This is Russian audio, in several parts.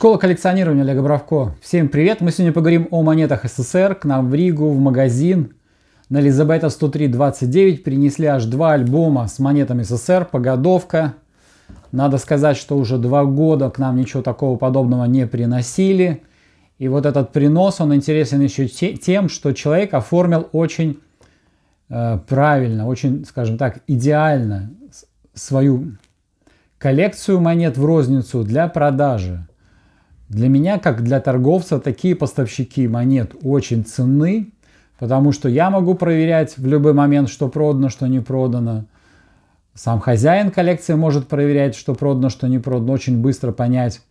Школа коллекционирования Олега Бравко. Всем привет! Мы сегодня поговорим о монетах СССР. К нам в Ригу, в магазин на Лизабета 103.29 принесли аж два альбома с монетами СССР, погодовка. Надо сказать, что уже два года к нам ничего такого подобного не приносили. И вот этот принос, он интересен еще тем, что человек оформил очень э, правильно, очень, скажем так, идеально свою коллекцию монет в розницу для продажи. Для меня, как для торговца, такие поставщики монет очень ценны, потому что я могу проверять в любой момент, что продано, что не продано. Сам хозяин коллекции может проверять, что продано, что не продано, очень быстро понять,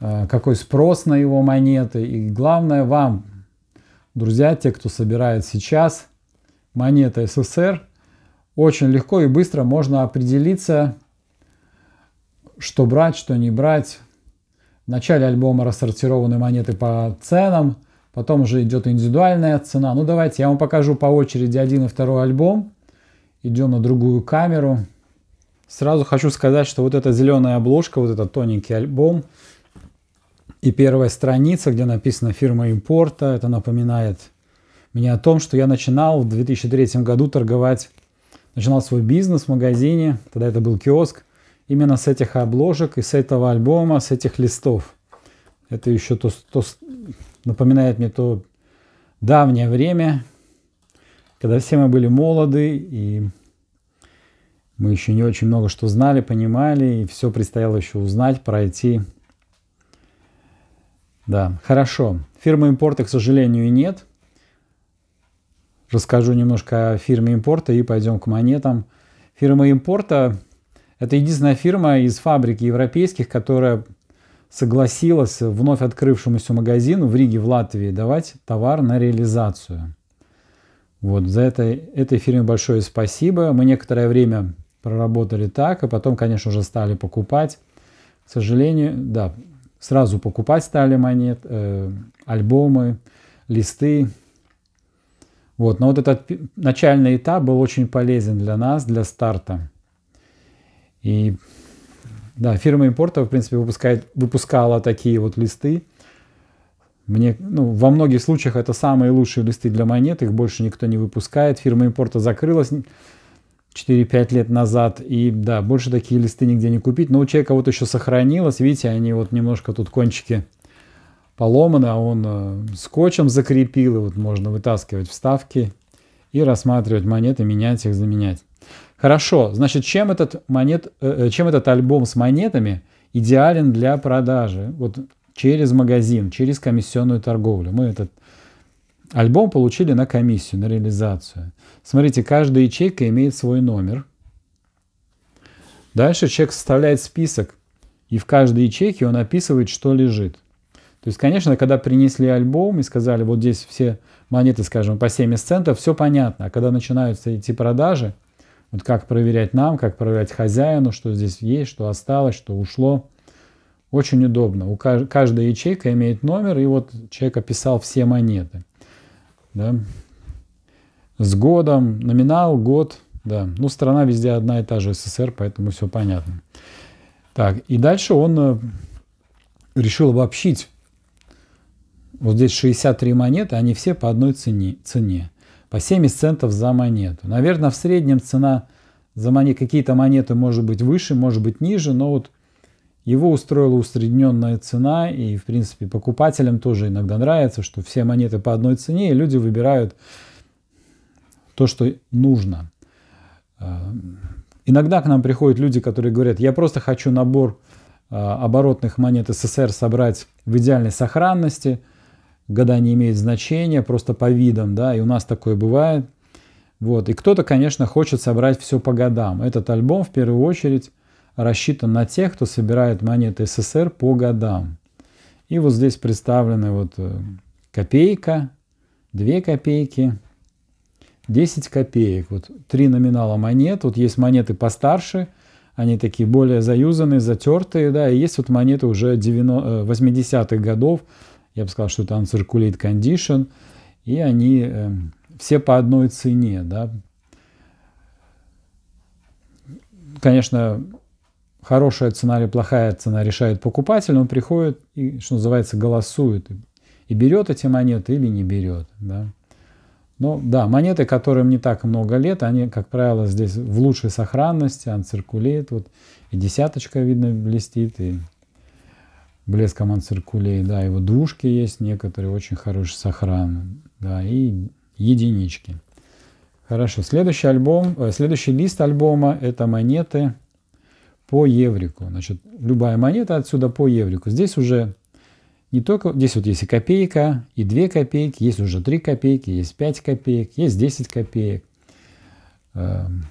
э, какой спрос на его монеты. И главное вам, друзья, те, кто собирает сейчас монеты СССР, очень легко и быстро можно определиться, что брать, что не брать, в начале альбома рассортированы монеты по ценам, потом уже идет индивидуальная цена. Ну давайте я вам покажу по очереди один и второй альбом. Идем на другую камеру. Сразу хочу сказать, что вот эта зеленая обложка, вот этот тоненький альбом и первая страница, где написано фирма импорта, это напоминает мне о том, что я начинал в 2003 году торговать, начинал свой бизнес в магазине, тогда это был киоск, именно с этих обложек и с этого альбома, с этих листов. Это еще то, то напоминает мне то давнее время, когда все мы были молоды, и мы еще не очень много что знали, понимали, и все предстояло еще узнать, пройти. Да, хорошо. Фирмы импорта, к сожалению, и нет. Расскажу немножко о фирме импорта и пойдем к монетам. Фирма импорта это единственная фирма из фабрики европейских, которая согласилась вновь открывшемуся магазину в Риге, в Латвии, давать товар на реализацию. Вот, за это этой фирме большое спасибо. Мы некоторое время проработали так, и а потом, конечно же, стали покупать. К сожалению, да, сразу покупать стали монет, э, альбомы, листы. Вот, но вот этот начальный этап был очень полезен для нас, для старта. И да, фирма импорта, в принципе, выпускает, выпускала такие вот листы. Мне, ну, во многих случаях это самые лучшие листы для монет, их больше никто не выпускает. Фирма импорта закрылась 4-5 лет назад, и да, больше такие листы нигде не купить. Но у человека вот еще сохранилось, видите, они вот немножко тут кончики поломаны, а он э, скотчем закрепил, и вот можно вытаскивать вставки и рассматривать монеты, менять их, заменять. Хорошо, значит, чем этот, монет, э, э, чем этот альбом с монетами идеален для продажи? Вот через магазин, через комиссионную торговлю. Мы этот альбом получили на комиссию, на реализацию. Смотрите, каждая ячейка имеет свой номер. Дальше человек составляет список, и в каждой ячейке он описывает, что лежит. То есть, конечно, когда принесли альбом и сказали, вот здесь все монеты, скажем, по 70 центов, все понятно. А когда начинаются эти продажи – вот как проверять нам, как проверять хозяину, что здесь есть, что осталось, что ушло. Очень удобно. У кажд... Каждая ячейка имеет номер, и вот человек описал все монеты. Да? С годом, номинал, год. Да. Ну, страна везде одна и та же СССР, поэтому все понятно. Так, и дальше он э, решил обобщить. Вот здесь 63 монеты, они все по одной цене. цене по 70 центов за монету. Наверное, в среднем цена за монеты, какие-то монеты может быть выше, может быть ниже, но вот его устроила усредненная цена, и, в принципе, покупателям тоже иногда нравится, что все монеты по одной цене, и люди выбирают то, что нужно. Э, иногда к нам приходят люди, которые говорят, я просто хочу набор э, оборотных монет СССР собрать в идеальной сохранности – года не имеет значения, просто по видам, да, и у нас такое бывает. Вот. И кто-то, конечно, хочет собрать все по годам. Этот альбом, в первую очередь, рассчитан на тех, кто собирает монеты СССР по годам. И вот здесь представлены вот э, копейка, 2 копейки, 10 копеек. Вот три номинала монет. Вот есть монеты постарше, они такие более заюзанные, затертые, да, и есть вот монеты уже 80-х э, годов, я бы сказал, что это uncirculate condition, и они э, все по одной цене, да. Конечно, хорошая цена или плохая цена решает покупатель, он приходит и, что называется, голосует, и берет эти монеты или не берет, да. Но да, монеты, которым не так много лет, они, как правило, здесь в лучшей сохранности, анциркулеет, вот и десяточка, видно, блестит, и Блеск команд да, его двушки есть некоторые, очень хорошие сохраны, да, и единички. Хорошо, следующий альбом, э, следующий лист альбома это монеты по еврику. Значит, любая монета отсюда по еврику. Здесь уже не только, здесь вот есть и копейка, и 2 копейки, есть уже 3 копейки, есть 5 копеек, есть 10 копеек, эм,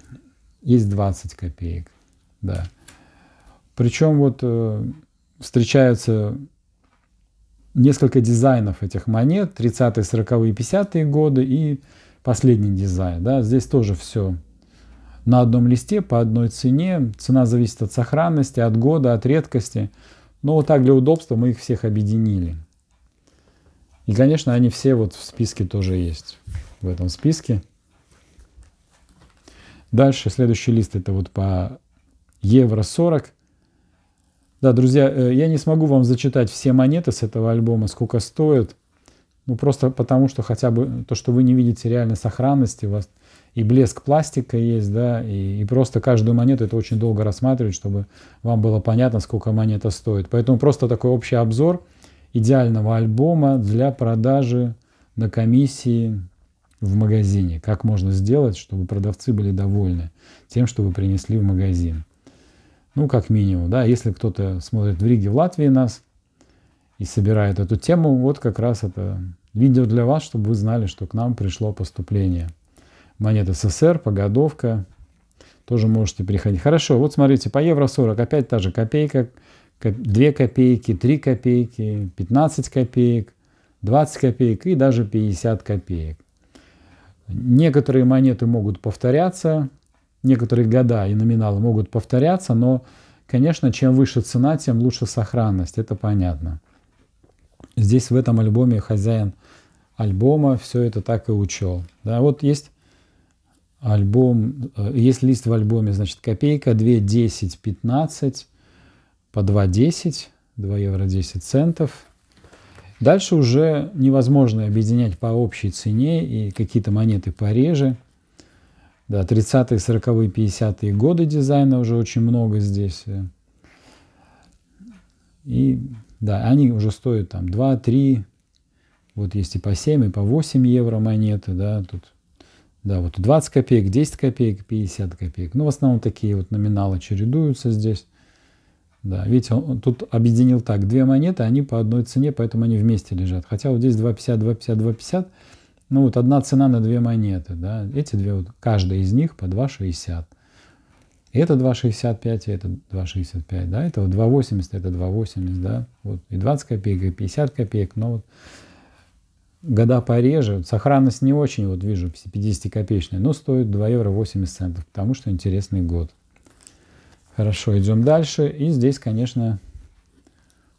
есть 20 копеек, да. Причем вот э, встречаются несколько дизайнов этих монет, 30-е, 40-е, 50-е годы и последний дизайн. Да? Здесь тоже все на одном листе, по одной цене. Цена зависит от сохранности, от года, от редкости. Но вот так для удобства мы их всех объединили. И, конечно, они все вот в списке тоже есть, в этом списке. Дальше следующий лист это вот по евро 40. Да, друзья, э, я не смогу вам зачитать все монеты с этого альбома, сколько стоит. Ну, просто потому, что хотя бы э, то, что вы не видите реально сохранности, у вас и блеск пластика есть, да, и, и просто каждую монету это очень долго рассматривать, чтобы вам было понятно, сколько монета стоит. Поэтому просто такой общий обзор идеального альбома для продажи на комиссии в магазине. Как можно сделать, чтобы продавцы были довольны тем, что вы принесли в магазин. Ну, как минимум, да, если кто-то смотрит в Риге, в Латвии нас и собирает эту тему, вот как раз это видео для вас, чтобы вы знали, что к нам пришло поступление. Монет СССР, погодовка, тоже можете приходить. Хорошо, вот смотрите, по евро 40 опять та же копейка, 2 копейки, 3 копейки, 15 копеек, 20 копеек и даже 50 копеек. Некоторые монеты могут повторяться, некоторые года и номиналы могут повторяться, но, конечно, чем выше цена, тем лучше сохранность, это понятно. Здесь в этом альбоме хозяин альбома все это так и учел. Да, вот есть альбом, э, есть лист в альбоме, значит, копейка 2, 10, 15, по 2, 10, 2 евро 10 центов. Дальше уже невозможно объединять по общей цене и какие-то монеты пореже – да, 30-е, 40-е, 50-е годы дизайна уже очень много здесь. И да, они уже стоят там 2, 3, вот есть и по 7, и по 8 евро монеты, да, тут, да, вот 20 копеек, 10 копеек, 50 копеек. Ну, в основном такие вот номиналы чередуются здесь. Да, видите, он, он тут объединил так, две монеты, они по одной цене, поэтому они вместе лежат. Хотя вот здесь 2,50, 2,50, 2,50, ну вот одна цена на две монеты, да, эти две, вот, каждая из них по 2,60. Это 2,65, и это 2,65, да, это вот 2,80, это 2,80, да, вот и 20 копеек, и 50 копеек, но вот года пореже, сохранность не очень, вот вижу, 50-копеечная, но стоит 2 евро 80 центов, потому что интересный год. Хорошо, идем дальше, и здесь, конечно,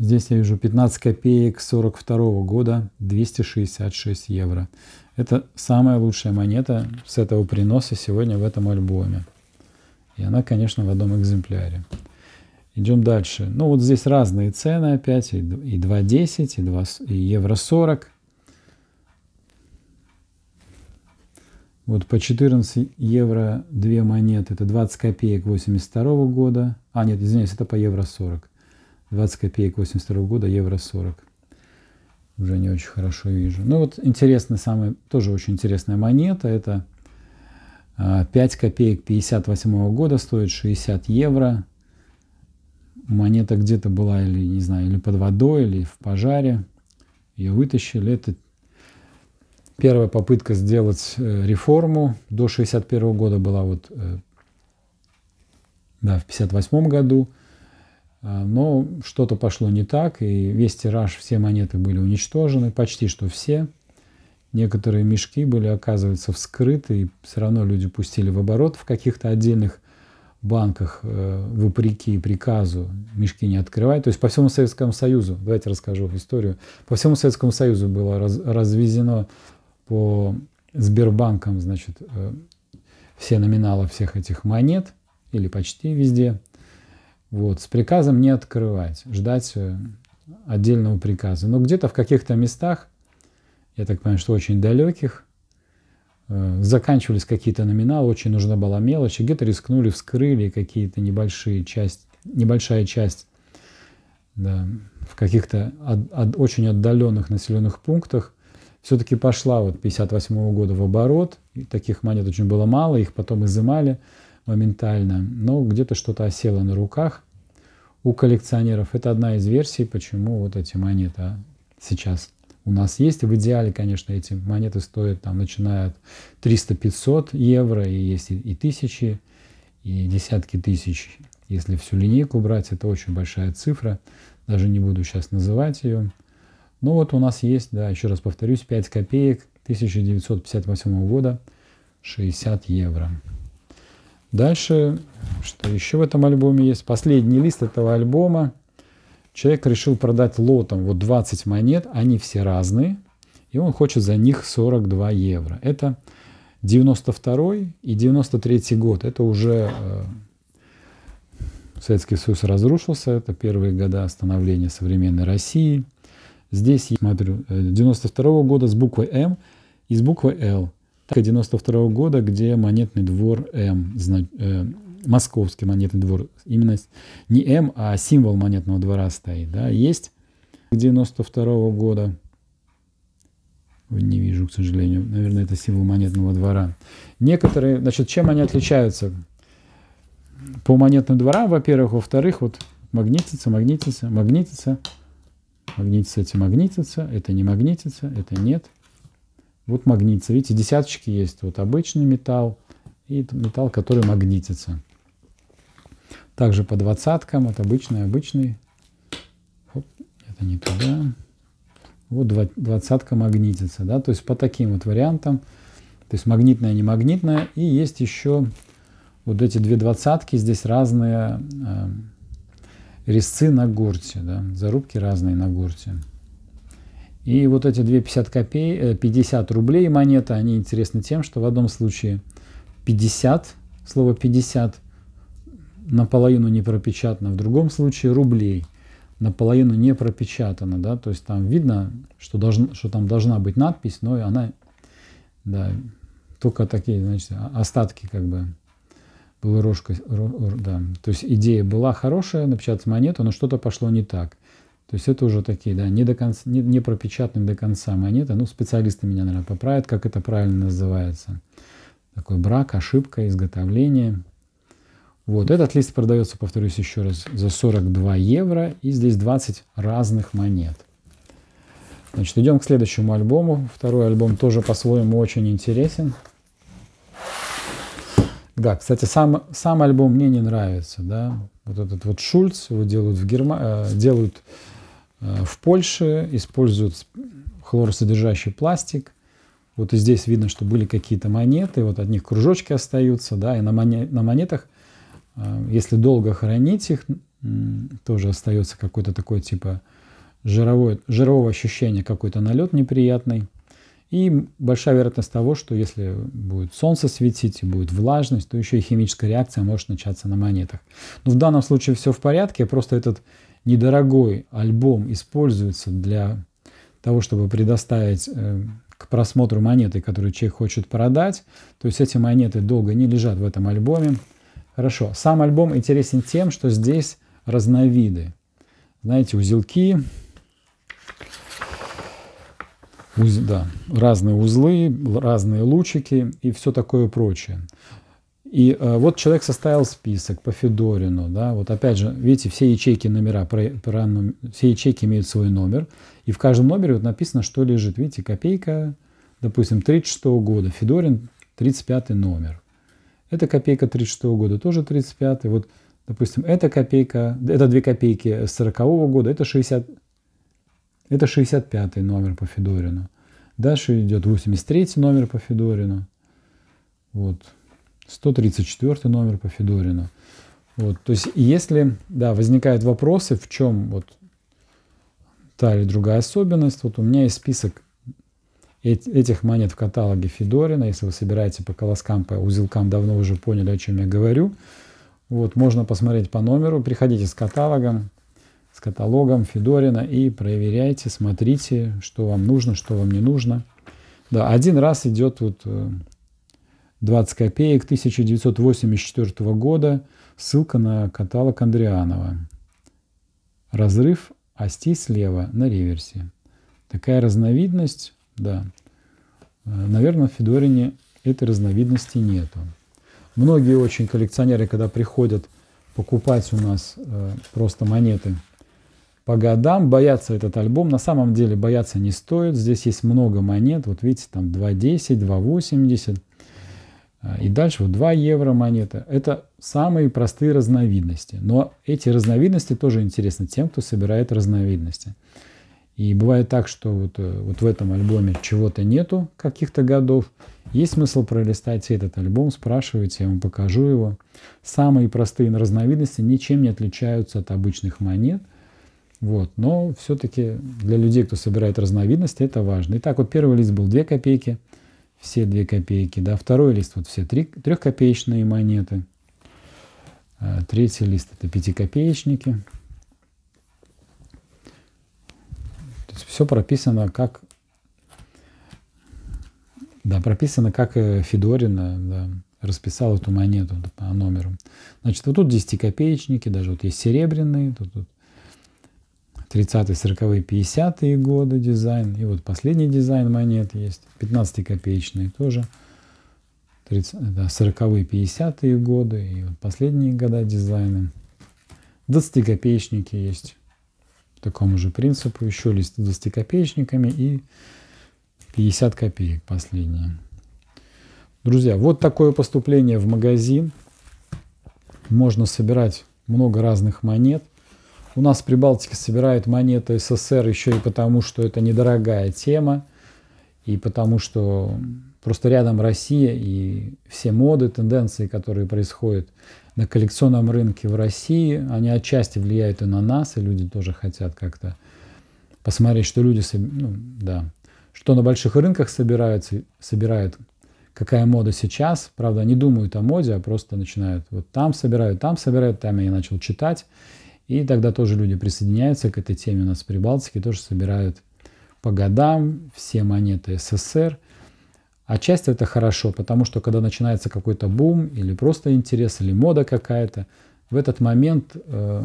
Здесь я вижу 15 копеек 42 года, 266 евро. Это самая лучшая монета с этого приноса сегодня в этом альбоме. И она, конечно, в одном экземпляре. Идем дальше. Ну вот здесь разные цены опять. И 2.10, и, 2, и евро 40. Вот по 14 евро две монеты. Это 20 копеек 82 года. А, нет, извиняюсь, это по евро 40. 20 копеек 82 года, евро 40. Уже не очень хорошо вижу. Ну вот интересная, самая, тоже очень интересная монета. Это 5 а, копеек 58 года стоит 60 евро. Монета где-то была, или не знаю, или под водой, или в пожаре. Ее вытащили. Это первая попытка сделать э, реформу. До 61 года была вот, э, да, в 58 году а, но что-то пошло не так, и весь тираж, все монеты были уничтожены, почти что все. Некоторые мешки были, оказывается, вскрыты, и все равно люди пустили в оборот в каких-то отдельных банках, э, вопреки приказу, мешки не открывать. То есть по всему Советскому Союзу, давайте расскажу историю, по всему Советскому Союзу было раз, развезено по Сбербанкам, значит, э, все номиналы всех этих монет, или почти везде – вот, с приказом не открывать, ждать э, отдельного приказа. Но где-то в каких-то местах, я так понимаю, что очень далеких, э, заканчивались какие-то номиналы, очень нужна была мелочь, где-то рискнули, вскрыли какие-то небольшие часть, небольшая часть да, в каких-то от, от, очень отдаленных населенных пунктах все-таки пошла вот 58 года в оборот, и таких монет очень было мало, их потом изымали моментально, но где-то что-то осело на руках у коллекционеров. Это одна из версий, почему вот эти монеты сейчас у нас есть. В идеале, конечно, эти монеты стоят там, начиная от 300-500 евро, и есть и тысячи, и десятки тысяч. Если всю линейку брать, это очень большая цифра. Даже не буду сейчас называть ее. Но ну вот у нас есть, да, еще раз повторюсь, 5 копеек 1958 года, 60 евро. Дальше, что еще в этом альбоме есть? Последний лист этого альбома. Человек решил продать лотом вот 20 монет, они все разные, и он хочет за них 42 евро. Это 92 и 93 год. Это уже э, Советский Союз разрушился, это первые года становления современной России. Здесь я смотрю 92 э, года с буквой М и с буквой Л. 1992 года, где монетный двор М, зна, э, московский монетный двор, именно не М, а символ монетного двора стоит, да, есть 92 года, не вижу, к сожалению, наверное, это символ монетного двора. Некоторые, значит, чем они отличаются? По монетным дворам, во-первых, во-вторых, вот магнитится, магнитится, магнитится, магнитится, эти магнитится, это не магнитится, это нет – вот магнитится. Видите, десяточки есть. Вот обычный металл и металл, который магнитится. Также по двадцаткам. Вот обычный, обычный. Оп, это не туда. Вот двадцатка магнитится. Да? То есть по таким вот вариантам. То есть магнитная, не магнитная. И есть еще вот эти две двадцатки. Здесь разные э, резцы на горте. Да? Зарубки разные на горте. И вот эти 2 50 копей, 50 рублей монета, они интересны тем, что в одном случае 50, слово 50 наполовину не пропечатано, в другом случае рублей наполовину не пропечатано, да, то есть там видно, что, должен, что там должна быть надпись, но и она, да, только такие, значит, остатки как бы была рожка, да, то есть идея была хорошая, напечатать монету, но что-то пошло не так. То есть это уже такие, да, не, до конца, не, не пропечатанные до конца монеты. Ну, специалисты меня, наверное, поправят, как это правильно называется. Такой брак, ошибка, изготовление. Вот, этот лист продается, повторюсь еще раз, за 42 евро. И здесь 20 разных монет. Значит, идем к следующему альбому. Второй альбом тоже по-своему очень интересен. Да, кстати, сам, сам альбом мне не нравится, да. Вот этот вот Шульц его делают в Герма... Э, делают Э, в Польше используют хлоросодержащий пластик. Вот и здесь видно, что были какие-то монеты, вот от них кружочки остаются, да, и на, монетах, э, если долго хранить их, тоже остается какой-то такое типа жировое, жирового ощущения, какой-то налет неприятный. И большая вероятность того, что если будет солнце светить и будет влажность, то еще и химическая реакция может начаться на монетах. Но ну, в данном случае все в порядке, просто этот недорогой альбом используется для того, чтобы предоставить э, к просмотру монеты, которые человек хочет продать. То есть эти монеты долго не лежат в этом альбоме. Хорошо. Сам альбом интересен тем, что здесь разновиды. Знаете, узелки, уз, да, разные узлы, разные лучики и все такое прочее. И э, вот человек составил список по Федорину, да, вот опять же, видите, все ячейки номера, все ячейки имеют свой номер, и в каждом номере вот написано, что лежит, видите, копейка, допустим, 36 года, Федорин 35 номер. Эта копейка 36 года тоже 35, вот, допустим, эта копейка, это две копейки с 40 года, это 60, это 65 номер по Федорину. Дальше идет 83 номер по Федорину. Вот. 134 номер по Федорину. Вот, то есть если да, возникают вопросы, в чем вот та или другая особенность, вот у меня есть список этих монет в каталоге Федорина, если вы собираете по колоскам, по узелкам, давно уже поняли, о чем я говорю. Вот, можно посмотреть по номеру, приходите с каталогом, с каталогом Федорина и проверяйте, смотрите, что вам нужно, что вам не нужно. Да, один раз идет вот э, 20 копеек 1984 года. Ссылка на каталог Андрианова. Разрыв остей слева на реверсе. Такая разновидность, да. Э, Наверное, в Федорине этой разновидности нету. Многие очень коллекционеры, когда приходят покупать у нас э, просто монеты по годам, боятся этот альбом. На самом деле бояться не стоит. Здесь есть много монет. Вот видите, там 2.10, 2.80. И дальше вот 2 евро монета. Это самые простые разновидности. Но эти разновидности тоже интересны тем, кто собирает разновидности. И бывает так, что вот, э, вот в этом альбоме чего-то нету, каких-то годов. Есть смысл пролистать этот альбом, спрашивайте, я вам покажу его. Самые простые разновидности ничем не отличаются от обычных монет. Вот. Но все-таки для людей, кто собирает разновидности, это важно. Итак, вот первый лист был 2 копейки – все 2 копейки, да, второй лист вот все 3, 3 копеечные монеты, а, третий лист это 5 копеечники. То есть все прописано как да, прописано, как э, Федорина э, да, расписал эту монету да, по номеру, Значит, вот тут 10 копеечники, даже вот есть серебряные, тут, тут 30-е, 40-е, 50-е годы дизайн. И вот последний дизайн монет есть, 15-копеечные тоже. 30, да, 40-е, 50-е годы и вот последние года дизайны 20-копеечники есть по такому же принципу. Еще лист 20-копеечниками и 50 копеек последние. Друзья, вот такое поступление в магазин. Можно собирать много разных монет. У нас в Прибалтике собирают монеты СССР еще и потому, что это недорогая тема, и потому что просто рядом Россия и все моды, тенденции, которые происходят на коллекционном рынке в России, они отчасти влияют и на нас, и люди тоже хотят как-то посмотреть, что люди, ну, да, что на больших рынках собираются, собирают, какая мода сейчас. Правда, не думают о моде, а просто начинают вот там собирают, там собирают, там я начал читать. И тогда тоже люди присоединяются к этой теме. У нас в Прибалтике тоже собирают по годам все монеты СССР. Отчасти это хорошо, потому что когда начинается какой-то бум или просто интерес, или мода какая-то, в этот момент э,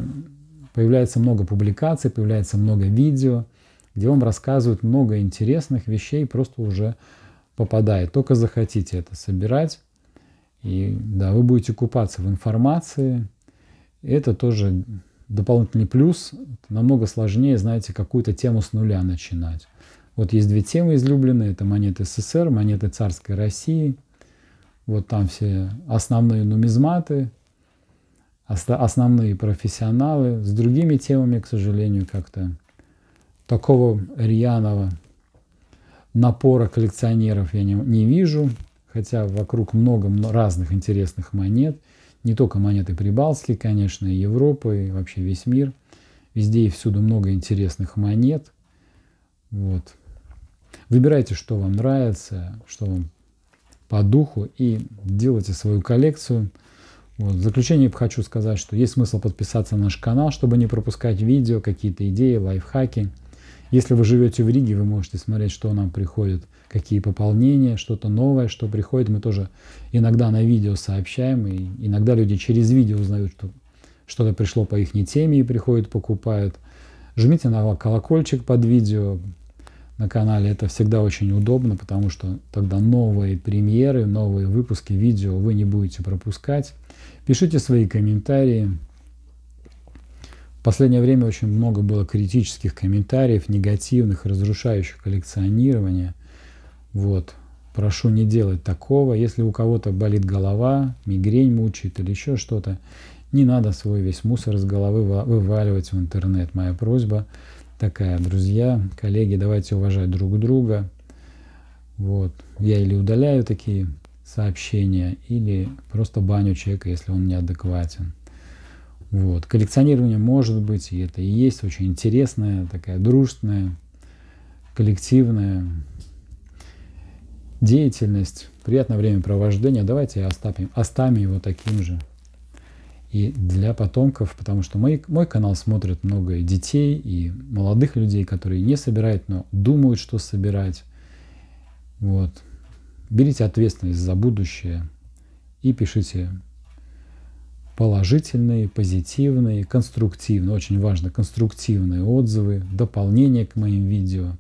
появляется много публикаций, появляется много видео, где вам рассказывают много интересных вещей, просто уже попадает. Только захотите это собирать, и да, вы будете купаться в информации. Это тоже дополнительный плюс, намного сложнее, знаете, какую-то тему с нуля начинать. Вот есть две темы излюбленные, это монеты СССР, монеты царской России. Вот там все основные нумизматы, основные профессионалы. С другими темами, к сожалению, как-то такого рьяного напора коллекционеров я не, не вижу. Хотя вокруг много разных интересных монет – не только монеты Прибалтики, конечно, и Европа, и вообще весь мир. Везде и всюду много интересных монет. Вот. Выбирайте, что вам нравится, что вам по духу, и делайте свою коллекцию. Вот. В заключение хочу сказать, что есть смысл подписаться на наш канал, чтобы не пропускать видео, какие-то идеи, лайфхаки – если вы живете в Риге, вы можете смотреть, что нам приходит, какие пополнения, что-то новое, что приходит. Мы тоже иногда на видео сообщаем, и иногда люди через видео узнают, что что-то пришло по их теме и приходят, покупают. Жмите на колокольчик под видео на канале. Это всегда очень удобно, потому что тогда новые премьеры, новые выпуски видео вы не будете пропускать. Пишите свои комментарии, последнее время очень много было критических комментариев, негативных, разрушающих коллекционирование. Вот. Прошу не делать такого. Если у кого-то болит голова, мигрень мучает или еще что-то, не надо свой весь мусор из головы вываливать в интернет. Моя просьба такая, друзья, коллеги, давайте уважать друг друга. Вот. Я или удаляю такие сообщения, или просто баню человека, если он неадекватен. Вот. Коллекционирование может быть, и это и есть очень интересная, такая дружественная, коллективная деятельность, приятное времяпровождение. Давайте оставим, оставим его таким же. И для потомков, потому что мой, мой канал смотрит много детей и молодых людей, которые не собирают, но думают, что собирать. Вот. Берите ответственность за будущее и пишите положительные, позитивные, конструктивные, очень важно, конструктивные отзывы, дополнение к моим видео.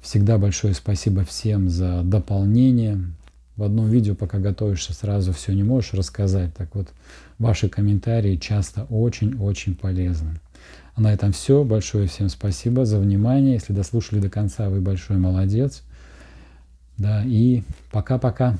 Всегда большое спасибо всем за дополнение. В одном видео, пока готовишься, сразу все не можешь рассказать. Так вот, ваши комментарии часто очень-очень полезны. А на этом все. Большое всем спасибо за внимание. Если дослушали до конца, вы большой молодец. Да, и пока-пока.